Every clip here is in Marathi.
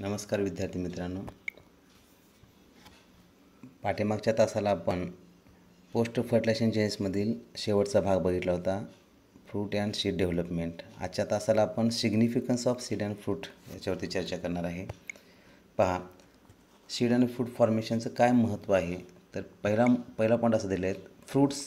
नमस्कार विद्यार्थी मित्रांनो पाठीमागच्या तासाला आपण पोस्ट फर्टिलायझेशन चेन्समधील शेवटचा भाग बघितला होता फ्रूट अँड सीड डेव्हलपमेंट आजच्या तासाला आपण significance of seed and fruit याच्यावरती चर्चा करणार आहे पहा सीड अँड फ्रूट फॉर्मेशनचं काय महत्त्व आहे तर पहिला पहिला पॉईंट असं दिलं आहे fruits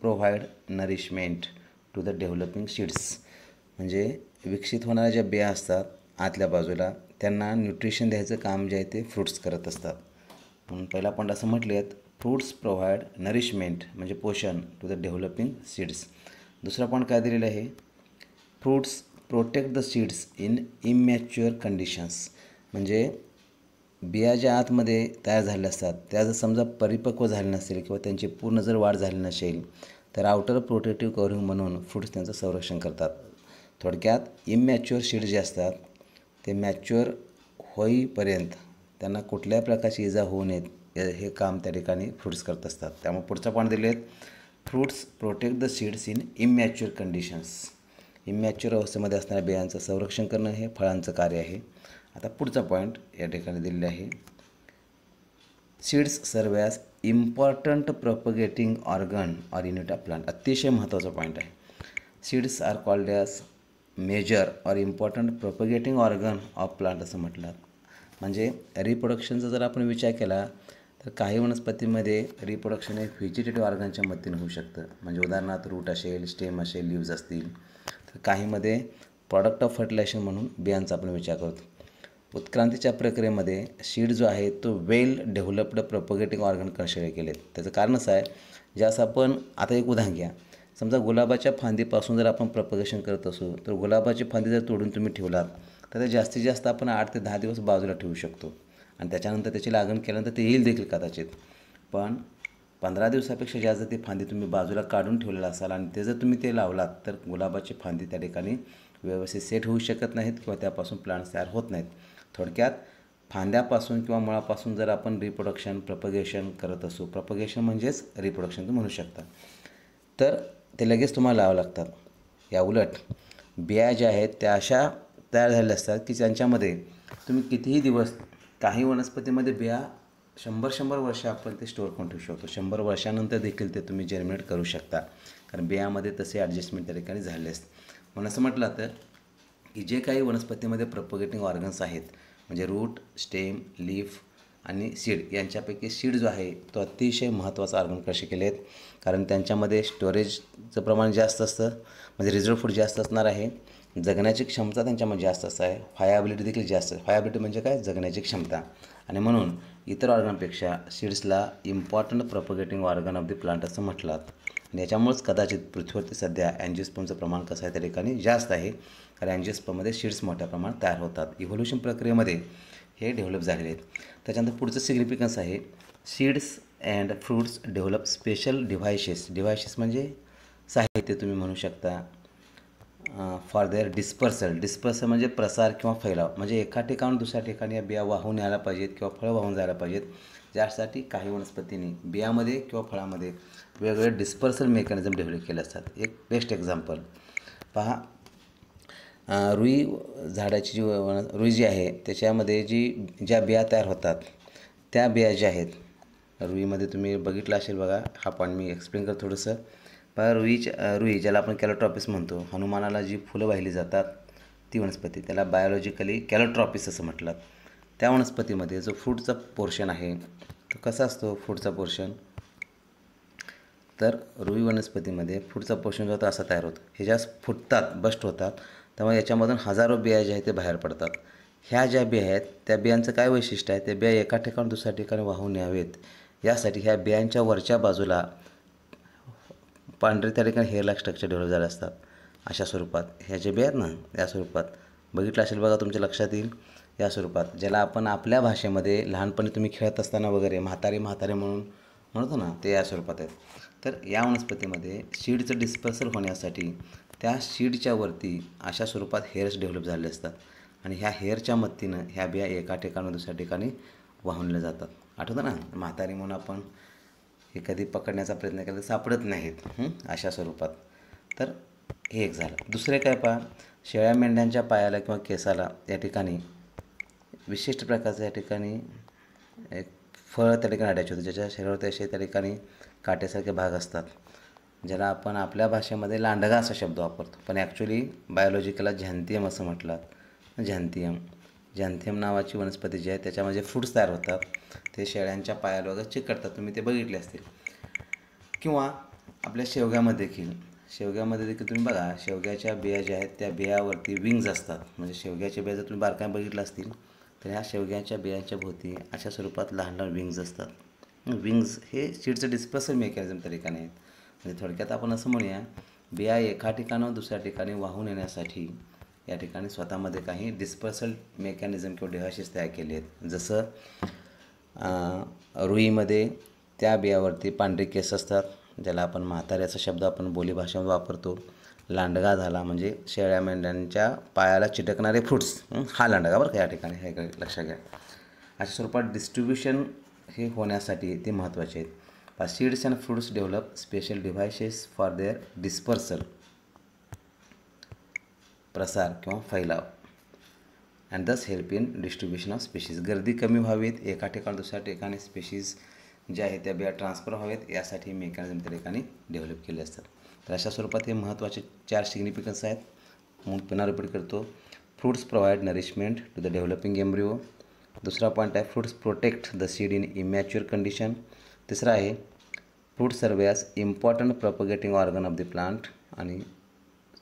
provide nourishment to the developing seeds म्हणजे विकसित होणाऱ्या ज्या बिया असतात आतल्या बाजूला त्यांना न्यूट्रिशन द्यायचं काम जे आहे ते फ्रूट्स करत असतात म्हणून पहिला पॉईंट असं आहेत फ्रूट्स प्रोव्हाइड नरिशमेंट म्हणजे पोषण टू द डेव्हलपिंग सीड्स दुसरा पॉईंट काय दिलेला आहे fruits protect the seeds in immature conditions म्हणजे बिया ज्या आतमध्ये तयार झालेल्या असतात त्या जर समजा परिपक्व झाले नसेल किंवा त्यांची पूर्ण जर वाढ झाली नसेल तर आउटर प्रोटेक्टिव्ह कवरिंग म्हणून फ्रूट्स त्यांचं संरक्षण करतात थोडक्यात इमॅच्युअर सीड्स जे असतात ते मॅच्युअर होईपर्यंत त्यांना कुठल्या प्रकारची इजा होऊ नयेत हे काम त्या ठिकाणी फ्रुट्स करत असतात त्यामुळे पुढचा पॉईंट दिले आहेत fruits protect the seeds in immature conditions immature अवस्थेमध्ये असणाऱ्या बियांचं संरक्षण करणं हे फळांचं कार्य आहे आता पुढचा पॉईंट या ठिकाणी दिलेला आहे सीड्स सर्व important propagating organ or unit of plant अतिशय महत्त्वाचा पॉईंट आहे seeds are called as major और important propagating organ of plant असं म्हटलं म्हणजे रिप्रोडक्शनचा जर आपण विचार केला तर काही वनस्पतीमध्ये रिप्रोडक्शन हे व्हेजिटेटिव्ह ऑर्गनच्या मदतीने होऊ शकतं म्हणजे उदाहरणार्थ रूट असेल स्टेम असेल लिव्ज असतील तर काहीमध्ये प्रॉडक्ट ऑफ फर्टिलायझेशन म्हणून बियांचा आपण विचार करतो उत्क्रांतीच्या प्रक्रियेमध्ये सीड जो आहे तो well developed propagating organ consider केलेत त्याचं कारण असं आहे ज्यास आपण आता एक उदाहरण घ्या समजा गुलाबाच्या फांदीपासून जर आपण प्रपगेशन करत असू तर गुलाबाची फांदी जर तोडून तुम्ही ठेवलात तर ते जास्तीत जास्त आपण आठ ते दहा दिवस बाजूला ठेवू शकतो आणि त्याच्यानंतर त्याची लागण केल्यानंतर ते येईल देखील कदाचित पण पंधरा दिवसापेक्षा जास्त ती फांदी तुम्ही बाजूला काढून ठेवलेलं असाल आणि ते जर तुम्ही ते लावलात तर गुलाबाची फांदी त्या ठिकाणी व्यवस्थित सेट होऊ शकत नाहीत किंवा त्यापासून प्लांट्स तयार होत नाहीत थोडक्यात फांद्यापासून किंवा मुळापासून जर आपण रिप्रोडक्शन प्रपगेशन करत असू प्रपगेशन म्हणजेच रिप्रोडक्शन तुम्ही म्हणू शकता तर ते लगेच तुम्हाला लावं लागतात या उलट बिया ज्या आहेत त्या अशा तयार झालेल्या असतात की ज्यांच्यामध्ये तुम्ही कितीही दिवस काही वनस्पतीमध्ये बिया शंभर शंभर वर्ष आपण ते स्टोअर करून ठेवू शकतो शंभर वर्षानंतर देखील ते तुम्ही जर्मिनेट करू शकता कारण बियामध्ये तसे ॲडजस्टमेंट त्या ठिकाणी झाले असते म्हणून असं म्हटलं तर की जे काही वनस्पतीमध्ये प्रपोगेटिंग ऑर्गन्स आहेत म्हणजे रूट स्टेम लीफ आणि सीड यांच्यापैकी सीड जो आहे तो अतिशय महत्त्वाचा अर्बन कसे केले आहेत कारण त्यांच्यामध्ये स्टोरेजचं प्रमाण जास्त असतं म्हणजे रिझर्व फूड जास्त असणार आहे जगण्याची क्षमता त्यांच्यामध्ये जास्त असं आहे फायाबिलिटी देखील जास्त फायाबिलिटी म्हणजे काय जगण्याची क्षमता आणि म्हणून इतर ऑर्गनपेक्षा सीड्सला important propagating organ of the plant असं म्हटलात आणि याच्यामुळेच कदाचित पृथ्वीवरती सध्या अँजिस्पमचं प्रमाण कसं आहे त्या ठिकाणी जास्त आहे कारण अँजिस्पमध्ये सीड्स मोठ्या प्रमाणात तयार होतात इव्होल्युशन प्रक्रियेमध्ये हे डेव्हलप झालेले आहेत त्याच्यानंतर पुढचं सिग्निफिकन्स आहे seeds and fruits develop special devices devices म्हणजे साहित्य तुम्ही म्हणू शकता फॉर देअर डिस्पर्सल डिस्पर्सल म्हणजे प्रसार किंवा फैलाव म्हणजे एका ठिकाणून दुसऱ्या ठिकाणी या बिया वाहून यायला पाहिजेत किंवा फळं वाहून जायला पाहिजेत ज्यासाठी काही वनस्पतींनी बियामध्ये किंवा फळामध्ये वेगवेगळे डिस्पर्सल मेकॅनिझम डेव्हलप केले असतात एक बेस्ट एक्झाम्पल पहा रुई झाडाची जी रुई जी आहे त्याच्यामध्ये जी ज्या बिया तयार होतात त्या बिया ज्या आहेत रुईमध्ये तुम्ही बघितलं असेल बघा हा पॉईंट मी एक्सप्लेन करतो थोडंसं पण रुईच्या रुई ज्याला आपण कॅलोट्रॉपिस म्हणतो हनुमानाला जी फुलं वाहिली जातात ती वनस्पती त्याला बायोलॉजिकली कॅलोट्रॉपिस असं म्हटलं त्या वनस्पतीमध्ये जो फूडचा पोर्शन आहे तो कसा असतो फूडचा पोर्शन तर रुई वनस्पतीमध्ये फूडचा पोर्शन जो होता असा तयार होतो हे ज्या फुटतात बस्ट होतात त्यामुळे याच्यामधून हजारो बिया ज्या आहेत ते बाहेर पडतात ह्या ज्या बिया आहेत त्या बियांचं काय वैशिष्ट्य आहे त्या बिया एका ठिकाण दुसऱ्या ठिकाणी वाहून न्यावेत यासाठी ह्या बियांच्या वरच्या बाजूला पांढरे त्या ठिकाणी हेअरला स्ट्रक्चर डेव्हलप झाले असतात अशा स्वरूपात ह्या जे बिया आहेत ना या स्वरूपात बघितलं असेल बघा तुमच्या लक्षात येईल या स्वरूपात ज्याला आपण आपल्या भाषेमध्ये लहानपणी तुम्ही खेळत असताना वगैरे म्हातारे म्हातारे म्हणून म्हणतो ना ते या स्वरूपात आहेत तर या वनस्पतीमध्ये सीडचं डिस्पर्सल होण्यासाठी त्या सीडच्या वरती अशा स्वरूपात हेअर्स डेव्हलप झाले असतात आणि ह्या हेअरच्या मदतीनं ह्या बिया एका ठिकाणून दुसऱ्या ठिकाणी वाहूनल्या जातात आठवतं ना म्हातारी म्हणून आपण हे कधी पकडण्याचा प्रयत्न केला तर सापडत नाहीत अशा स्वरूपात तर हे एक झालं दुसरे काय पहा शेळ्या मेंढ्यांच्या पायाला किंवा केसाला या ठिकाणी विशिष्ट प्रकारचं या ठिकाणी एक फळ त्या ठिकाणी अटॅच होतं ज्याच्या शरीरावर असे त्या ठिकाणी काटेसारखे भाग असतात ज्याला आपण आपल्या भाषेमध्ये लांडगा असा शब्द वापरतो पण ॲक्च्युली बायोलॉजिकला झॅन्थियम असं म्हटलं झॅन्थियम झॅन्थियम नावाची वनस्पती जी आहे त्याच्यामध्ये फ्रूट्स तयार होतात ते शेळ्यांच्या पायाला वगैरे चिकटतात तुम्ही ते बघितले असतील किंवा आपल्या शेवग्यामध्ये देखील शेवग्यामध्ये देखील तुम्ही बघा शेवग्याच्या बिया ज्या आहेत त्या बियावरती विंग्ज असतात म्हणजे शेवग्याच्या बिया जर तुम्ही बारकाईने बघितलं असतील तर ह्या शेवग्याच्या बियांच्या भोवती अशा स्वरूपात लहान लहान विंग्ज असतात विंग्ज हे सीडचं डिस्पर्सल मेकॅनिझम तरीका आहेत म्हणजे थोडक्यात आपण असं म्हणूया बिया एका ठिकाणावर दुसऱ्या ठिकाणी वाहून येण्यासाठी या ठिकाणी स्वतःमध्ये काही डिस्पर्सल मेकॅनिझम किंवा डेहाशीस तयार केले आहेत जसं रुईमध्ये त्या बियावरती पांढरे केस असतात ज्याला आपण म्हाताऱ्याचा शब्द आपण बोलीभाषेमध्ये वापरतो लांडगा झाला म्हणजे शेळ्या मेंढ्यांच्या पायाला चिटकणारे फ्रुट्स हा लांडगा बरं का या ठिकाणी हे लक्षात घ्या अशा स्वरूपात डिस्ट्रीब्युशन हे होण्यासाठी ते महत्त्वाचे आहेत seeds seeds and fruits develop special devices for their dispersal. प्रसार किंवा फैलाव and thus help in distribution of species गर्दी कमी व्हावीत एका ठिकाण दुसऱ्या ठिकाणी स्पेशीज ज्या आहेत त्या बिया ट्रान्सफर व्हावेत यासाठी मेकॅनिझम त्या ठिकाणी डेव्हलप केले असतात तर अशा स्वरूपात हे महत्त्वाचे चार सिग्निफिकन्स आहेत मग पुन्हा रिपीट करतो fruits provide nourishment to the developing embryo दुसरा पॉईंट आहे fruits protect the seed in immature condition तिसरा आहे fruit serve as important propagating organ of the plant आणि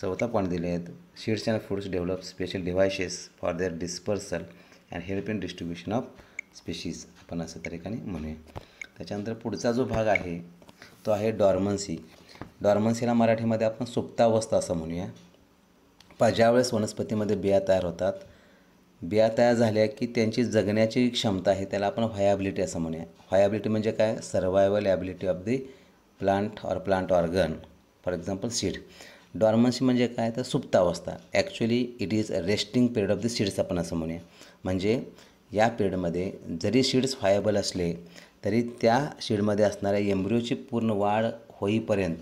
चौथा पॉईंट दिले आहेत seeds and fruits develop special devices for their dispersal and help in distribution of species आपण असं तरीकाने म्हणूया त्याच्यानंतर पुढचा जो भाग आहे तो आहे डॉर्मन्सी डॉर्मन्सीला मराठीमध्ये आपण सुप्तावस्था असं म्हणूया ज्यावेळेस वनस्पतीमध्ये बिया तयार होतात बिया तयार झाल्या की त्यांची जगण्याची क्षमता आहे त्याला आपण व्हायाबिलिटी असं म्हणूया व्हायाबिलिटी म्हणजे काय survival ability of the plant or plant organ for example seed dormancy म्हणजे काय तर सुप्तावस्था actually it is a resting period of the seeds आपण असं म्हणूया म्हणजे या पिरियडमध्ये जरी सीड्स व्हायबल असले तरी त्या सीडमध्ये असणाऱ्या एम्ब्रिओची पूर्ण वाढ होईपर्यंत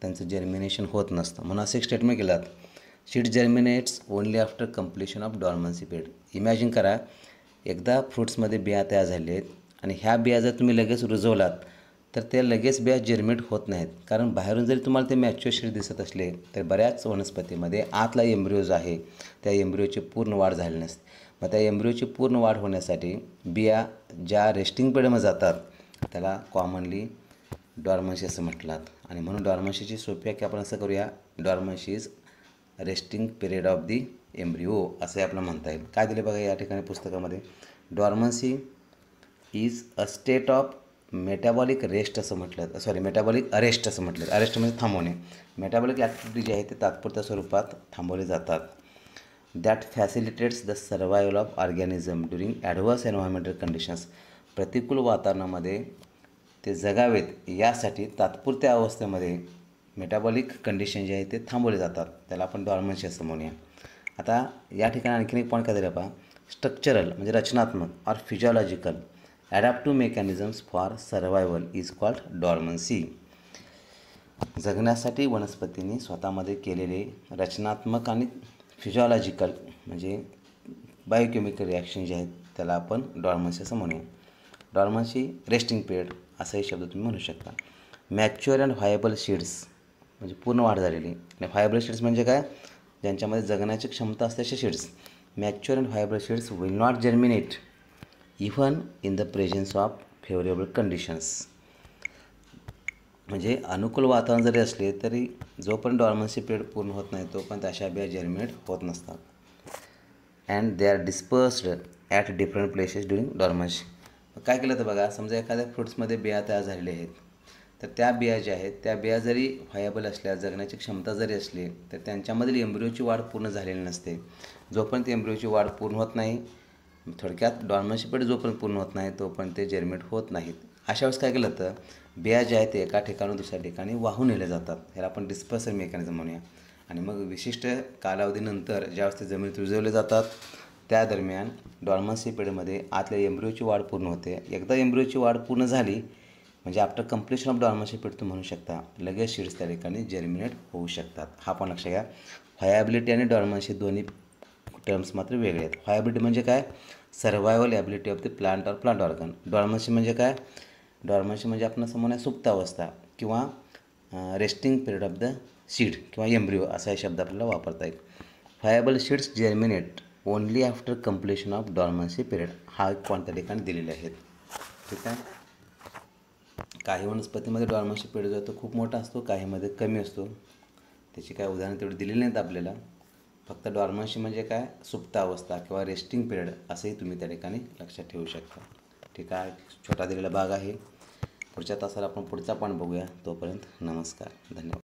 त्यांचं जर्मिनेशन होत नसतं म्हणून असे स्टेटमेंट केलं जातं seed germinates only after completion of dormancy period imagine करा एकदा फ्रुट्समध्ये बिया तयार झाले आहेत आणि ह्या बिया जर तुम्ही लगेच रुजवलात तर ते लगेच बिया जर्मिनेट होत नाहीत कारण बाहेरून जरी तुम्हाला ते मॅच्युअर शीड दिसत असले तर बऱ्याच वनस्पतीमध्ये आतला एम्ब्रिओज आहे त्या एम्ब्रिओची पूर्ण वाढ झाली नसते मग त्या एम्ब्रिओची पूर्ण वाढ होण्यासाठी बिया ज्या रेस्टिंग पिरियडमध्ये जातात त्याला कॉमनली डॉर्मन्शी असं म्हटलात आणि म्हणून डॉर्मन्शीची सोपी आहे की आपण असं करूया dormancy is resting period of the embryo असे आपलं म्हणता येईल काय दिले बघा या ठिकाणी पुस्तकामध्ये dormancy is a state of metabolic rest असं म्हटलं सॉरी मेटाबॉलिक अरेस्ट असं म्हटलं अरेस्ट म्हणजे थांबवणे मेटाबॉलिक ॲक्टिव्हिटी जी आहे ते तात्पुरत्या स्वरूपात थांबवले जातात that facilitates the survival of organism during adverse environmental conditions प्रतिकूल वातावरणामध्ये ते जगावेत यासाठी तात्पुरत्या अवस्थेमध्ये मेटाबॉलिक कंडिशन जे आहे ते थांबवले जातात त्याला आपण डॉर्मन्सी असं म्हणूया आता या ठिकाणी आणखीन एक पॉईंट काय दिला पहा स्ट्रक्चरल म्हणजे रचनात्मक और physiological adaptive mechanisms for survival is called dormancy जगण्यासाठी वनस्पतींनी स्वतःमध्ये केलेले रचनात्मक आणि फिजिओलॉजिकल म्हणजे बायोकेमिकल रिॲक्शन जे आहेत त्याला आपण डॉर्मन्सी असं म्हणूया डॉर्मन्सी रेस्टिंग पिरियड असाही शब्द तुम्ही म्हणू शकता मॅच्युअर अँड व्हायबल सीड्स म्हणजे पूर्ण वाढ झालेली आणि फायब्रल शीड्स म्हणजे काय ज्यांच्यामध्ये जगण्याची क्षमता असते असे seeds mature and viable seeds will not germinate even in the presence of favourable conditions म्हणजे अनुकूल वातावरण जरी असले तरी जोपर्यंत डॉर्मन्सी पिरियड पूर्ण होत नाही तोपर्यंत अशा बिया जर्मिनेट होत नसतात and they are dispersed at different places during dormancy काय केलं तर बघा समजा एखाद्या फ्रूट्समध्ये बिया तयार झालेल्या आहेत तर त्या बिया ज्या आहेत त्या बिया जरी व्हायबल असल्या जगण्याची क्षमता जरी असली तर त्यांच्यामधील एम्ब्रिओची वाढ पूर्ण झालेली नसते जोपर्यंत एम्ब्रिओची वाढ पूर्ण होत नाही थोडक्यात डॉर्मनशिपेट जोपर्यंत पूर्ण होत नाही तोपर्यंत ते जर्मेट होत नाहीत अशा वेळेस काय केलं तर बिया ज्या आहेत ते एका ठिकाणून दुसऱ्या ठिकाणी वाहून नेले जातात ह्याला आपण डिस्पर्सल मेकॅनिझम म्हणूया आणि मग विशिष्ट कालावधीनंतर ज्या वेळेस ते जमिनीत रुजवले जातात त्या दरम्यान डॉर्मन्सी आतल्या एम्ब्रिओची वाढ पूर्ण होते एकदा एम्ब्रिओची वाढ पूर्ण झाली म्हणजे after completion of dormancy it तुम्ही म्हणू शकता लगेच शीड्स त्या ठिकाणी जर्मिनेट होऊ शकतात हा पण लक्षात घ्या व्हायाबिलिटी आणि डॉर्मरशिप दोन्ही टर्म्स मात्र वेगळे आहेत व्हायाबिलिटी म्हणजे काय survival ability of the plant or plant organ dormancy म्हणजे काय डॉर्मरशिप म्हणजे आपण आहे सुप्त अवस्था किंवा resting period of the seed किंवा एम्ब्रिओ असा शब्द आपल्याला वापरता येईल viable seeds germinate only after completion of dormancy period हा एक पॉईंट ठिकाणी दिलेले आहेत ठीक आहे काही वनस्पतीमध्ये डॉर्मनशी पिरियड जो आहे तो खूप मोठा असतो काहीमध्ये कमी असतो त्याची काय उदाहरणं तेवढी दिलेली नाहीत आपल्याला फक्त डॉर्मनशी म्हणजे काय सुप्त अवस्था किंवा रेस्टिंग पिरियड असंही तुम्ही त्या ठिकाणी लक्षात ठेवू शकता ठीक आहे छोटा दिलेला भाग आहे पुढच्या तासाला आपण पुढचा पण बघूया तोपर्यंत नमस्कार धन्यवाद